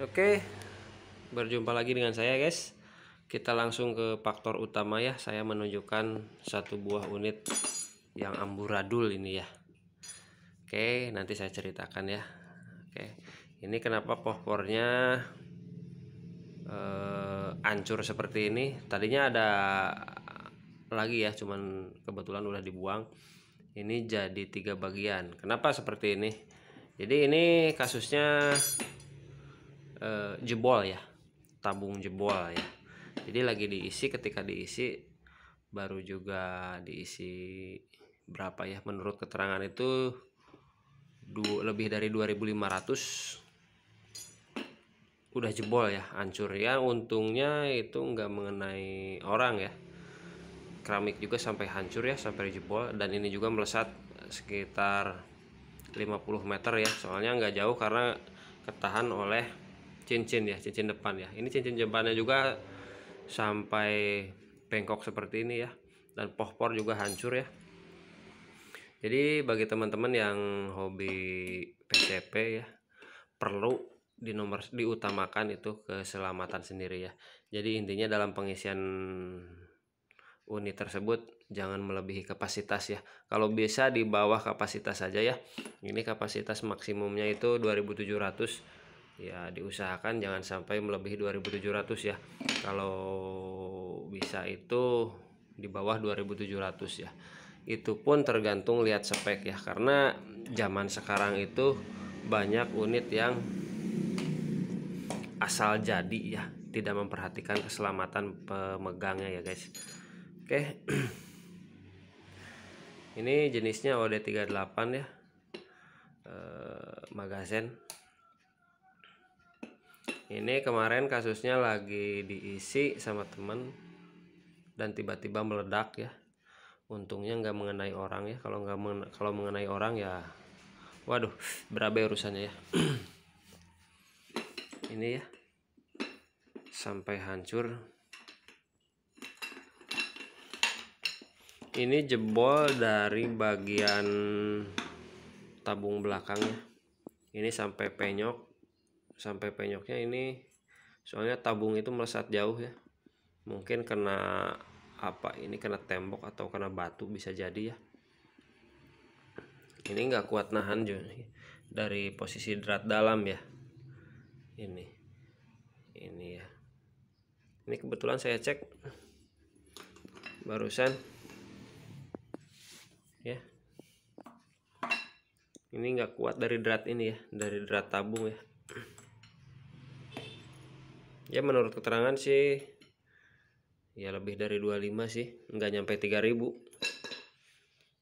Oke, berjumpa lagi dengan saya guys. Kita langsung ke faktor utama ya. Saya menunjukkan satu buah unit yang amburadul ini ya. Oke, nanti saya ceritakan ya. Oke, ini kenapa pohpornya eh, hancur seperti ini. Tadinya ada lagi ya, cuman kebetulan udah dibuang. Ini jadi tiga bagian. Kenapa seperti ini? Jadi ini kasusnya uh, jebol ya tabung jebol ya jadi lagi diisi ketika diisi baru juga diisi berapa ya menurut keterangan itu du, lebih dari 2500 udah jebol ya hancur ya untungnya itu nggak mengenai orang ya keramik juga sampai hancur ya sampai jebol dan ini juga melesat sekitar 50 meter ya soalnya nggak jauh karena ketahan oleh cincin ya cincin depan ya ini cincin jembatannya juga sampai bengkok seperti ini ya dan pohpor juga hancur ya jadi bagi teman-teman yang hobi PCP ya perlu di nomor diutamakan itu keselamatan sendiri ya. Jadi intinya dalam pengisian unit tersebut jangan melebihi kapasitas ya. Kalau bisa di bawah kapasitas saja ya. Ini kapasitas maksimumnya itu 2700 ya diusahakan jangan sampai melebihi 2700 ya kalau bisa itu di bawah 2700 ya itu pun tergantung lihat spek ya karena zaman sekarang itu banyak unit yang asal jadi ya tidak memperhatikan keselamatan pemegangnya ya guys oke ini jenisnya OD38 ya magasin. Eh, magazen ini kemarin kasusnya lagi diisi sama temen dan tiba-tiba meledak ya untungnya nggak mengenai orang ya kalau nggak mengen kalau mengenai orang ya waduh berabe urusannya ya ini ya sampai hancur ini jebol dari bagian tabung belakangnya ini sampai penyok sampai penyoknya ini soalnya tabung itu melesat jauh ya mungkin kena apa ini kena tembok atau kena batu bisa jadi ya ini nggak kuat nahan juga dari posisi drat dalam ya ini ini ya ini kebetulan saya cek barusan ya ini nggak kuat dari drat ini ya dari drat tabung ya ya menurut keterangan sih ya lebih dari 25 sih nggak nyampe 3000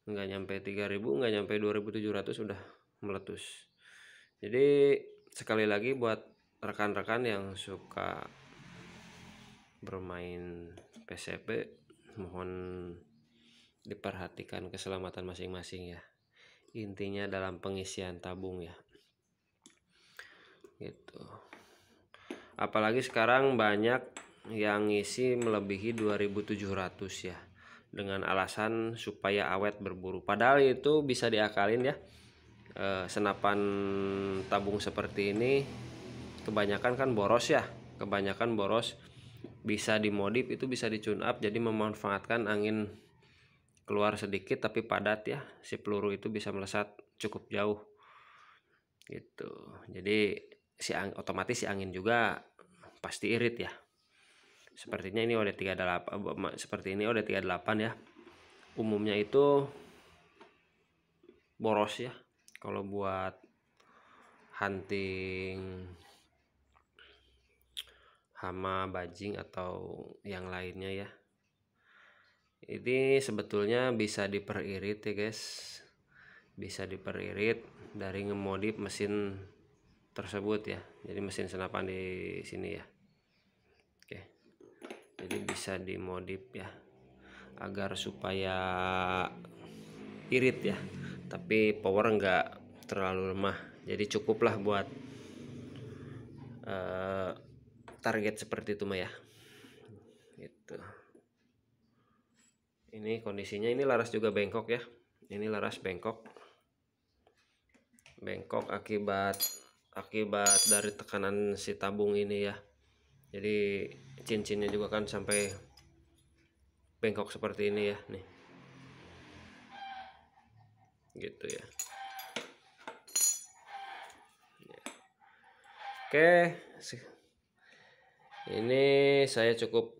nggak nyampe 3000 nggak nyampe 2700 sudah meletus jadi sekali lagi buat rekan-rekan yang suka bermain PCP mohon diperhatikan keselamatan masing-masing ya intinya dalam pengisian tabung ya gitu apalagi sekarang banyak yang ngisi melebihi 2700 ya dengan alasan supaya awet berburu padahal itu bisa diakalin ya e, senapan tabung seperti ini kebanyakan kan boros ya kebanyakan boros bisa dimodif itu bisa di up jadi memanfaatkan angin keluar sedikit tapi padat ya si peluru itu bisa melesat cukup jauh gitu jadi si otomatis si angin juga pasti irit ya sepertinya ini tiga 38 seperti ini tiga 38 ya umumnya itu boros ya kalau buat hunting hama bajing atau yang lainnya ya ini sebetulnya bisa diperirit ya guys bisa diperirit dari ngemodif mesin tersebut ya jadi mesin senapan di sini ya oke jadi bisa dimodif ya agar supaya irit ya tapi power enggak terlalu lemah jadi cukuplah buat uh, target seperti itu mah ya gitu ini kondisinya ini laras juga bengkok ya ini laras bengkok bengkok akibat akibat dari tekanan si tabung ini ya jadi cincinnya juga kan sampai bengkok seperti ini ya nih gitu ya oke ini saya cukup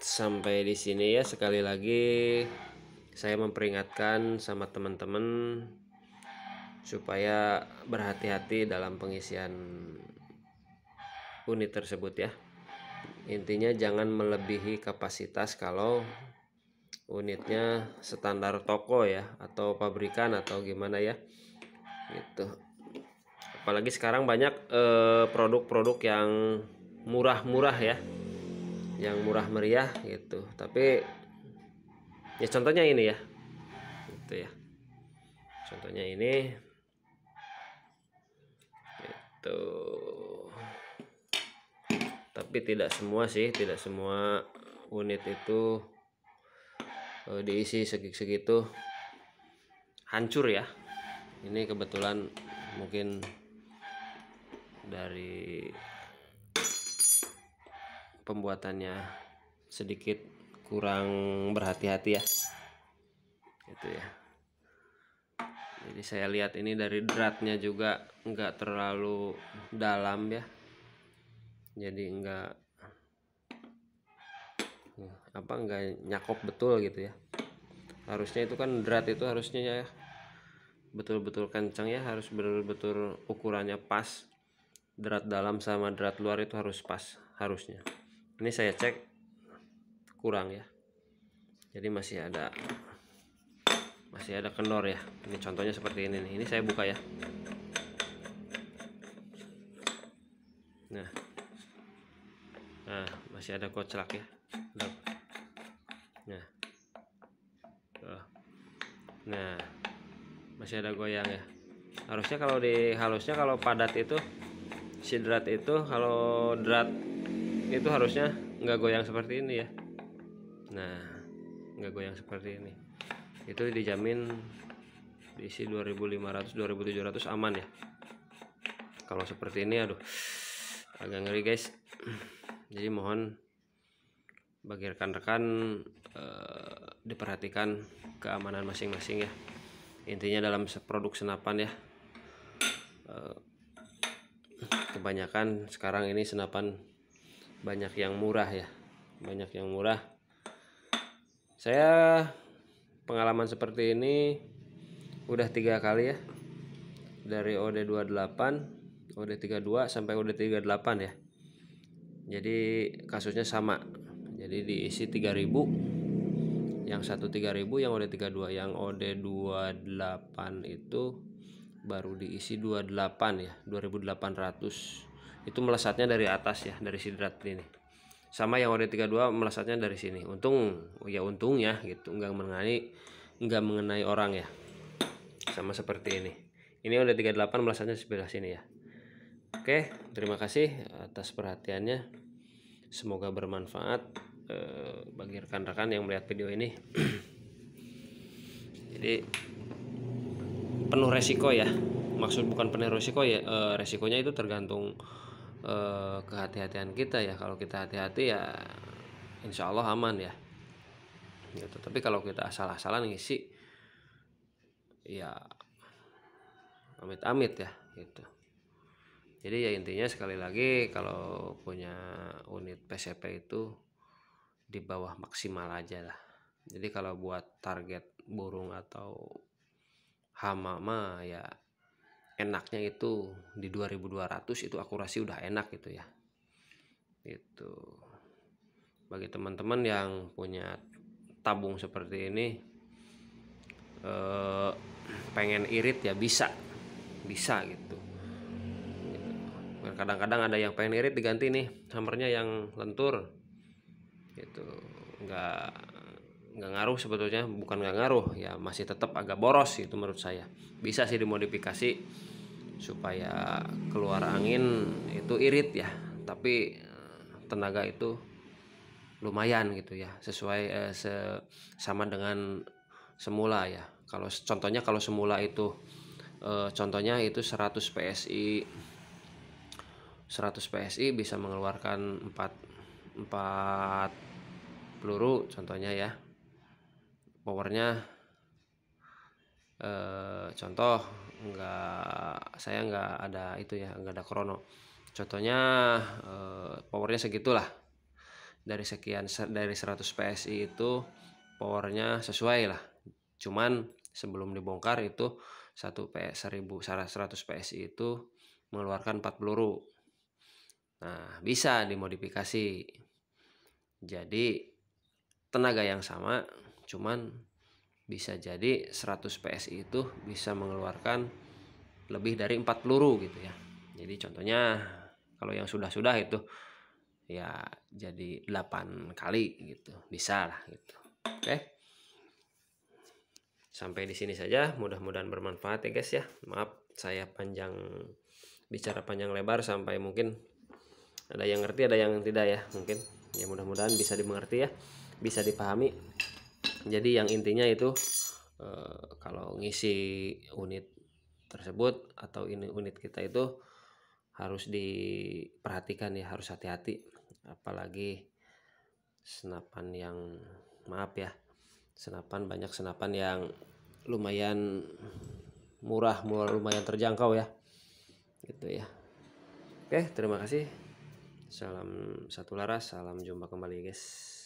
sampai di sini ya sekali lagi saya memperingatkan sama teman-teman supaya berhati-hati dalam pengisian unit tersebut ya intinya jangan melebihi kapasitas kalau unitnya standar toko ya atau pabrikan atau gimana ya gitu apalagi sekarang banyak eh, produk-produk eh, yang murah-murah ya yang murah meriah gitu tapi ya contohnya ini ya gitu ya contohnya ini tuh tapi tidak semua sih tidak semua unit itu uh, diisi segitu hancur ya ini kebetulan mungkin dari pembuatannya sedikit kurang berhati-hati ya itu ya jadi saya lihat ini dari dratnya juga nggak terlalu dalam ya jadi nggak apa nggak nyakop betul gitu ya harusnya itu kan drat itu harusnya ya betul-betul kencang ya harus betul-betul ukurannya pas drat dalam sama drat luar itu harus pas harusnya ini saya cek kurang ya jadi masih ada masih ada kendor ya ini contohnya seperti ini nih. ini saya buka ya nah nah masih ada kocelak ya nah nah masih ada goyang ya harusnya kalau di halusnya kalau padat itu si drat itu kalau drat itu harusnya nggak goyang seperti ini ya nah nggak goyang seperti ini itu dijamin diisi 2500 2700 aman ya kalau seperti ini aduh agak ngeri guys jadi mohon bagi rekan-rekan eh, diperhatikan keamanan masing-masing ya intinya dalam produk senapan ya eh, kebanyakan sekarang ini senapan banyak yang murah ya banyak yang murah saya pengalaman seperti ini udah tiga kali ya dari OD28 OD32 sampai OD38 ya jadi kasusnya sama jadi diisi 3000 yang 13000 yang OD32 yang OD28 itu baru diisi 28 ya 2800 itu melesatnya dari atas ya dari sidrat ini sama yang ori 32 melesatnya dari sini untung oh ya untung ya gitu nggak mengenai nggak mengenai orang ya sama seperti ini ini OD 38 melesatnya sebelah sini ya Oke terima kasih atas perhatiannya semoga bermanfaat eh, bagi rekan-rekan yang melihat video ini jadi penuh resiko ya maksud bukan penuh resiko ya eh, resikonya itu tergantung eh, kehati-hatian kita ya kalau kita hati-hati ya insya Allah aman ya gitu tapi kalau kita asal-asalan ngisi ya amit-amit ya gitu jadi ya intinya sekali lagi kalau punya unit PCP itu di bawah maksimal aja lah jadi kalau buat target burung atau hama mah ya enaknya itu di 2200 itu akurasi udah enak gitu ya itu bagi teman-teman yang punya tabung seperti ini eh, pengen irit ya bisa bisa gitu kadang-kadang ada yang pengen irit diganti nih hammernya yang lentur itu nggak nggak ngaruh sebetulnya bukan nggak ngaruh ya masih tetap agak boros itu menurut saya bisa sih dimodifikasi supaya keluar angin itu irit ya tapi eh, tenaga itu lumayan gitu ya sesuai eh, se sama dengan semula ya kalau contohnya kalau semula itu eh, contohnya itu 100 PSI 100 PSI bisa mengeluarkan 4 4 peluru contohnya ya powernya eh, contoh nggak saya nggak ada itu ya nggak ada krono contohnya eh, powernya segitulah dari sekian dari 100 PSI itu powernya sesuai lah cuman sebelum dibongkar itu 1 PS 1000 100 PSI itu mengeluarkan 4 peluru nah bisa dimodifikasi jadi tenaga yang sama cuman bisa jadi 100 PSI itu bisa mengeluarkan lebih dari 4 peluru gitu ya. Jadi contohnya kalau yang sudah-sudah itu ya jadi 8 kali gitu. Bisa lah gitu. Oke. Sampai di sini saja, mudah-mudahan bermanfaat ya guys ya. Maaf saya panjang bicara panjang lebar sampai mungkin ada yang ngerti, ada yang tidak ya mungkin. Ya mudah-mudahan bisa dimengerti ya, bisa dipahami jadi yang intinya itu uh, kalau ngisi unit tersebut atau ini unit kita itu harus diperhatikan ya harus hati-hati apalagi senapan yang maaf ya senapan banyak senapan yang lumayan murah murah lumayan terjangkau ya gitu ya oke terima kasih salam satu laras salam jumpa kembali guys